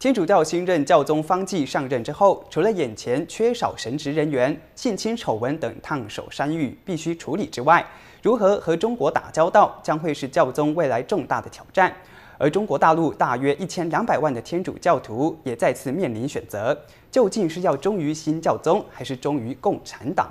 天主教新任教宗方济上任之后，除了眼前缺少神职人员、性侵丑闻等烫手山芋必须处理之外，如何和中国打交道将会是教宗未来重大的挑战。而中国大陆大约一千两百万的天主教徒也再次面临选择：究竟是要忠于新教宗，还是忠于共产党？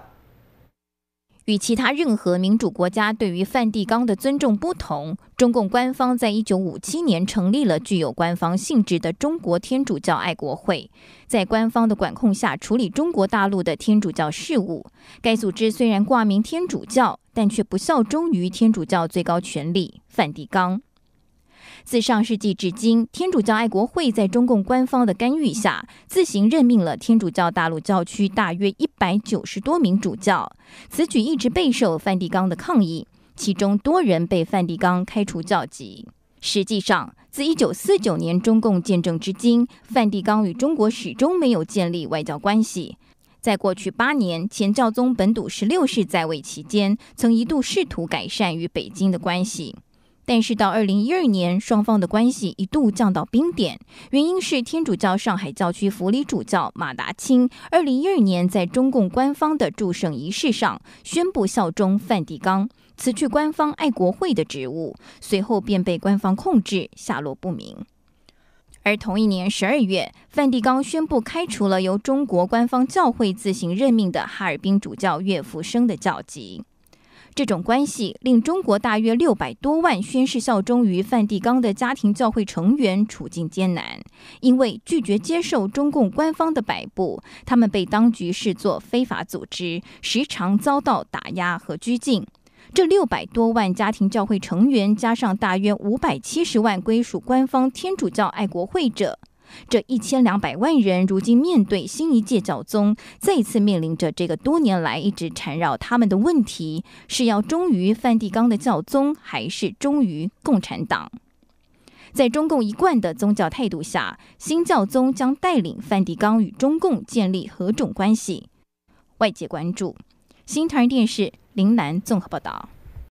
与其他任何民主国家对于梵蒂冈的尊重不同，中共官方在一九五七年成立了具有官方性质的中国天主教爱国会，在官方的管控下处理中国大陆的天主教事务。该组织虽然挂名天主教，但却不效忠于天主教最高权力梵蒂冈。自上世纪至今，天主教爱国会在中共官方的干预下，自行任命了天主教大陆教区大约一百九十多名主教。此举一直备受梵蒂冈的抗议，其中多人被梵蒂冈开除教籍。实际上，自1949年中共建政至今，梵蒂冈与中国始终没有建立外交关系。在过去八年，前教宗本笃十六世在位期间，曾一度试图改善与北京的关系。但是到二零一二年，双方的关系一度降到冰点，原因是天主教上海教区辅里主教马达清，二零一二年在中共官方的祝圣仪式上宣布效忠梵蒂冈，辞去官方爱国会的职务，随后便被官方控制，下落不明。而同一年十二月，梵蒂冈宣布开除了由中国官方教会自行任命的哈尔滨主教岳福生的教籍。这种关系令中国大约六百多万宣誓效忠于梵蒂冈的家庭教会成员处境艰难，因为拒绝接受中共官方的摆布，他们被当局视作非法组织，时常遭到打压和拘禁。这六百多万家庭教会成员，加上大约五百七十万归属官方天主教爱国会者。这一千两百万人如今面对新一届教宗，再一次面临着这个多年来一直缠绕他们的问题：是要忠于梵蒂冈的教宗，还是忠于共产党？在中共一贯的宗教态度下，新教宗将带领梵蒂冈与中共建立何种关系？外界关注。新台电视林南综合报道。